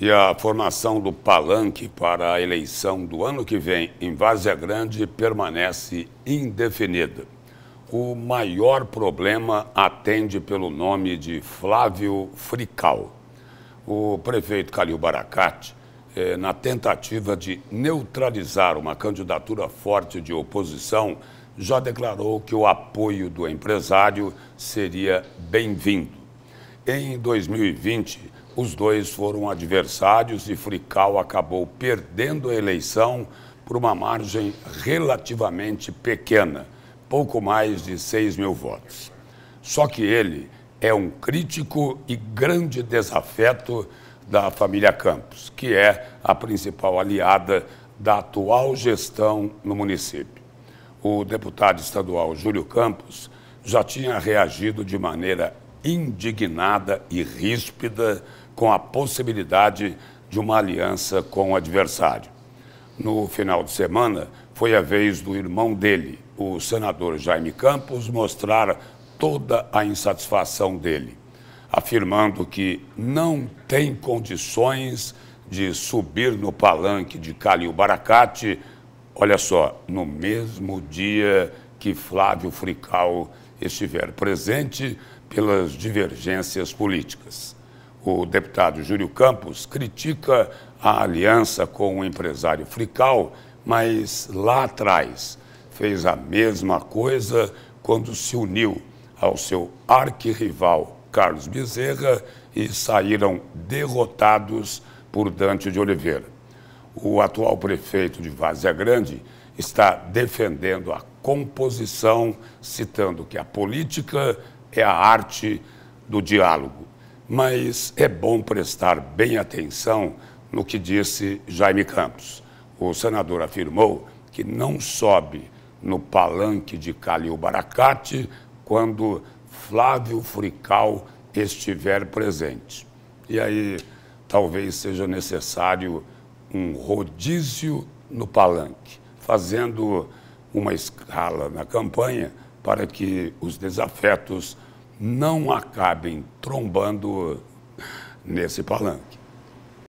e a formação do palanque para a eleição do ano que vem em Várzea Grande permanece indefinida. O maior problema atende pelo nome de Flávio Frical. O prefeito Calil Baracate, eh, na tentativa de neutralizar uma candidatura forte de oposição, já declarou que o apoio do empresário seria bem-vindo. Em 2020, os dois foram adversários e Frical acabou perdendo a eleição por uma margem relativamente pequena, pouco mais de 6 mil votos. Só que ele é um crítico e grande desafeto da família Campos, que é a principal aliada da atual gestão no município. O deputado estadual Júlio Campos já tinha reagido de maneira indignada e ríspida com a possibilidade de uma aliança com o adversário. No final de semana, foi a vez do irmão dele, o senador Jaime Campos, mostrar toda a insatisfação dele, afirmando que não tem condições de subir no palanque de Calil Baracate, olha só, no mesmo dia que Flávio Frical estiver presente pelas divergências políticas. O deputado Júlio Campos critica a aliança com o empresário Frical, mas lá atrás fez a mesma coisa quando se uniu ao seu arquirrival Carlos Bezerra e saíram derrotados por Dante de Oliveira. O atual prefeito de Vazia Grande está defendendo a composição, citando que a política é a arte do diálogo. Mas é bom prestar bem atenção no que disse Jaime Campos. O senador afirmou que não sobe no palanque de Calil-Baracate quando Flávio Frical estiver presente. E aí talvez seja necessário um rodízio no palanque, fazendo uma escala na campanha para que os desafetos não acabem trombando nesse palanque.